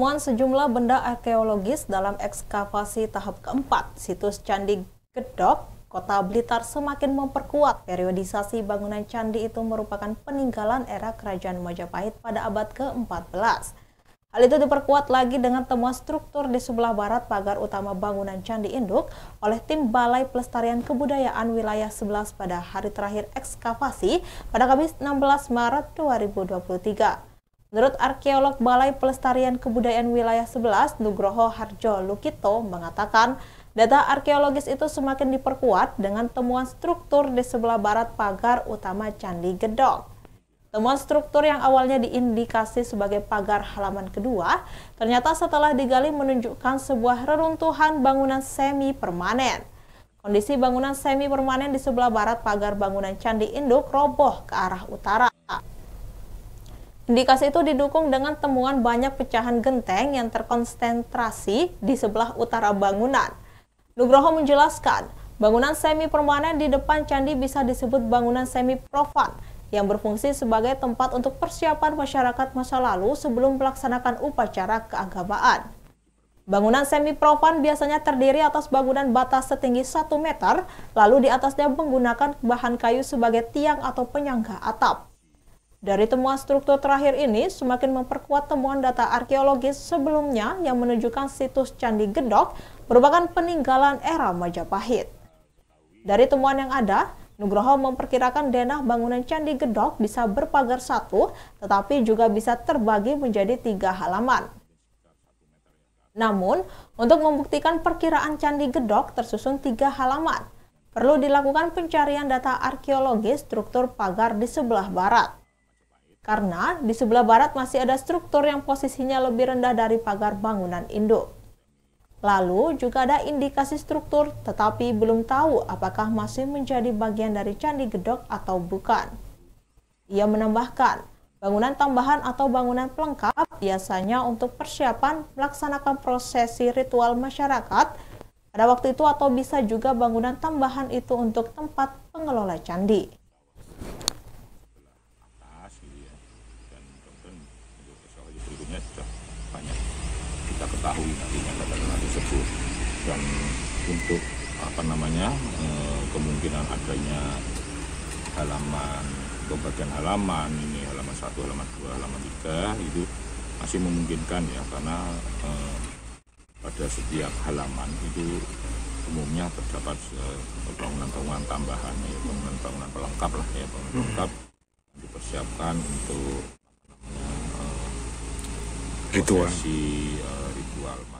penemuan sejumlah benda arkeologis dalam ekskavasi tahap keempat situs Candi Gedok, Kota Blitar semakin memperkuat periodisasi bangunan candi itu merupakan peninggalan era Kerajaan Majapahit pada abad ke-14. Hal itu diperkuat lagi dengan temuan struktur di sebelah barat pagar utama bangunan Candi Induk oleh tim Balai Pelestarian Kebudayaan Wilayah 11 pada hari terakhir ekskavasi pada Kamis 16 Maret 2023. Menurut arkeolog Balai Pelestarian Kebudayaan Wilayah 11, Nugroho Harjo Lukito mengatakan, data arkeologis itu semakin diperkuat dengan temuan struktur di sebelah barat pagar utama Candi Gedok. Temuan struktur yang awalnya diindikasi sebagai pagar halaman kedua, ternyata setelah digali menunjukkan sebuah reruntuhan bangunan semi permanen. Kondisi bangunan semi permanen di sebelah barat pagar bangunan Candi Induk roboh ke arah utara. Indikasi itu didukung dengan temuan banyak pecahan genteng yang terkonsentrasi di sebelah utara bangunan. Nugroho menjelaskan, bangunan semi permanen di depan candi bisa disebut bangunan semi profan yang berfungsi sebagai tempat untuk persiapan masyarakat masa lalu sebelum melaksanakan upacara keagamaan. Bangunan semi profan biasanya terdiri atas bangunan batas setinggi 1 meter, lalu di atasnya menggunakan bahan kayu sebagai tiang atau penyangga atap. Dari temuan struktur terakhir ini, semakin memperkuat temuan data arkeologis sebelumnya yang menunjukkan situs Candi Gedok merupakan peninggalan era Majapahit. Dari temuan yang ada, Nugroho memperkirakan denah bangunan Candi Gedok bisa berpagar satu, tetapi juga bisa terbagi menjadi tiga halaman. Namun, untuk membuktikan perkiraan Candi Gedok tersusun tiga halaman, perlu dilakukan pencarian data arkeologis struktur pagar di sebelah barat karena di sebelah barat masih ada struktur yang posisinya lebih rendah dari pagar bangunan induk. Lalu juga ada indikasi struktur, tetapi belum tahu apakah masih menjadi bagian dari Candi Gedok atau bukan. Ia menambahkan, bangunan tambahan atau bangunan pelengkap biasanya untuk persiapan melaksanakan prosesi ritual masyarakat pada waktu itu atau bisa juga bangunan tambahan itu untuk tempat pengelola candi. itu dan untuk apa namanya eh, kemungkinan adanya halaman bagian halaman ini halaman satu halaman dua halaman tiga itu masih memungkinkan ya karena eh, pada setiap halaman itu umumnya terdapat eh, bangunan-bangunan tambahan ya bangunan-bangunan pelengkap lah ya bangunan hmm. pelengkap dipersiapkan untuk ritual. si ritual